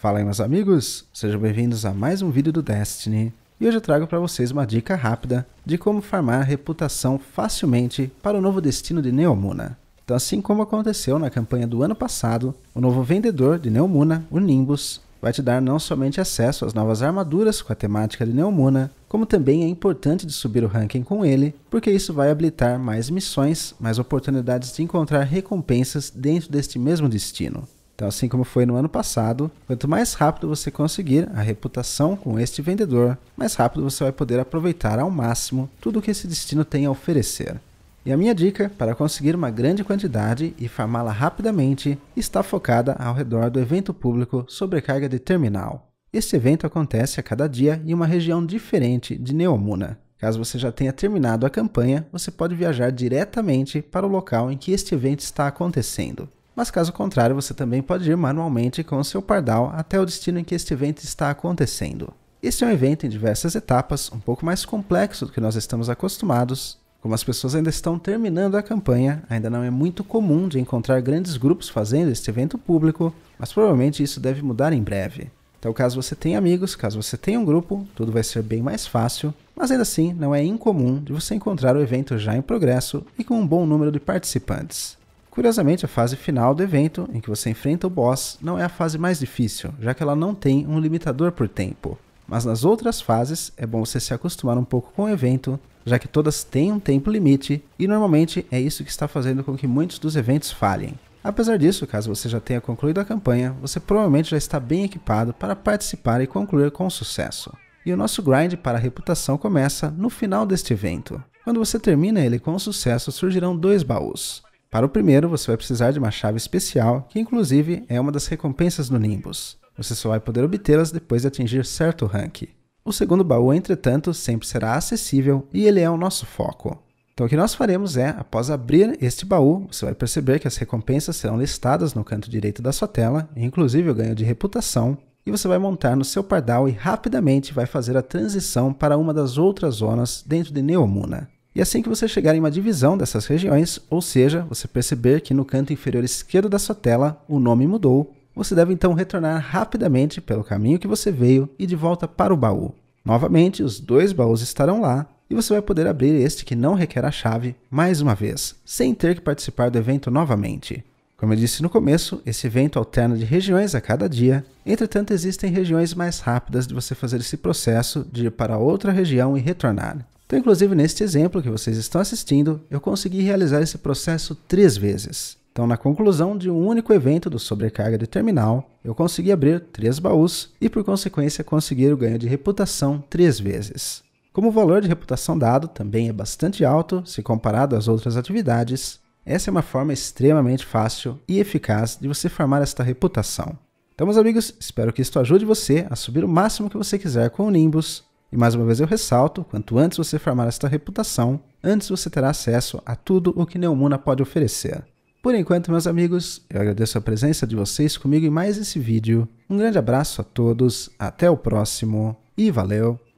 Fala aí meus amigos, sejam bem-vindos a mais um vídeo do Destiny. E hoje eu trago para vocês uma dica rápida de como farmar reputação facilmente para o novo destino de Neomuna. Então assim como aconteceu na campanha do ano passado, o novo vendedor de Neomuna, o Nimbus, vai te dar não somente acesso às novas armaduras com a temática de Neomuna, como também é importante de subir o ranking com ele, porque isso vai habilitar mais missões, mais oportunidades de encontrar recompensas dentro deste mesmo destino. Então, assim como foi no ano passado, quanto mais rápido você conseguir a reputação com este vendedor, mais rápido você vai poder aproveitar ao máximo tudo que esse destino tem a oferecer. E a minha dica para conseguir uma grande quantidade e farmá-la rapidamente está focada ao redor do evento público Sobrecarga de Terminal. Este evento acontece a cada dia em uma região diferente de Neomuna. Caso você já tenha terminado a campanha, você pode viajar diretamente para o local em que este evento está acontecendo mas caso contrário, você também pode ir manualmente com o seu pardal até o destino em que este evento está acontecendo. Este é um evento em diversas etapas, um pouco mais complexo do que nós estamos acostumados. Como as pessoas ainda estão terminando a campanha, ainda não é muito comum de encontrar grandes grupos fazendo este evento público, mas provavelmente isso deve mudar em breve. Então, caso você tenha amigos, caso você tenha um grupo, tudo vai ser bem mais fácil, mas ainda assim não é incomum de você encontrar o evento já em progresso e com um bom número de participantes. Curiosamente, a fase final do evento, em que você enfrenta o boss, não é a fase mais difícil, já que ela não tem um limitador por tempo. Mas nas outras fases, é bom você se acostumar um pouco com o evento, já que todas têm um tempo limite, e normalmente é isso que está fazendo com que muitos dos eventos falhem. Apesar disso, caso você já tenha concluído a campanha, você provavelmente já está bem equipado para participar e concluir com sucesso. E o nosso grind para a reputação começa no final deste evento. Quando você termina ele com sucesso, surgirão dois baús. Para o primeiro, você vai precisar de uma chave especial, que inclusive é uma das recompensas do Nimbus. Você só vai poder obtê-las depois de atingir certo rank. O segundo baú, entretanto, sempre será acessível e ele é o nosso foco. Então o que nós faremos é, após abrir este baú, você vai perceber que as recompensas serão listadas no canto direito da sua tela, inclusive o ganho de reputação, e você vai montar no seu pardal e rapidamente vai fazer a transição para uma das outras zonas dentro de Neomuna. E assim que você chegar em uma divisão dessas regiões, ou seja, você perceber que no canto inferior esquerdo da sua tela o nome mudou, você deve então retornar rapidamente pelo caminho que você veio e de volta para o baú. Novamente, os dois baús estarão lá e você vai poder abrir este que não requer a chave mais uma vez, sem ter que participar do evento novamente. Como eu disse no começo, esse evento alterna de regiões a cada dia, entretanto existem regiões mais rápidas de você fazer esse processo de ir para outra região e retornar. Então, inclusive neste exemplo que vocês estão assistindo, eu consegui realizar esse processo três vezes. Então, na conclusão de um único evento do sobrecarga de terminal, eu consegui abrir três baús e, por consequência, conseguir o ganho de reputação três vezes. Como o valor de reputação dado também é bastante alto se comparado às outras atividades, essa é uma forma extremamente fácil e eficaz de você formar esta reputação. Então, meus amigos, espero que isto ajude você a subir o máximo que você quiser com o Nimbus e mais uma vez eu ressalto: quanto antes você formar esta reputação, antes você terá acesso a tudo o que Neomuna pode oferecer. Por enquanto, meus amigos, eu agradeço a presença de vocês comigo em mais esse vídeo. Um grande abraço a todos, até o próximo e valeu!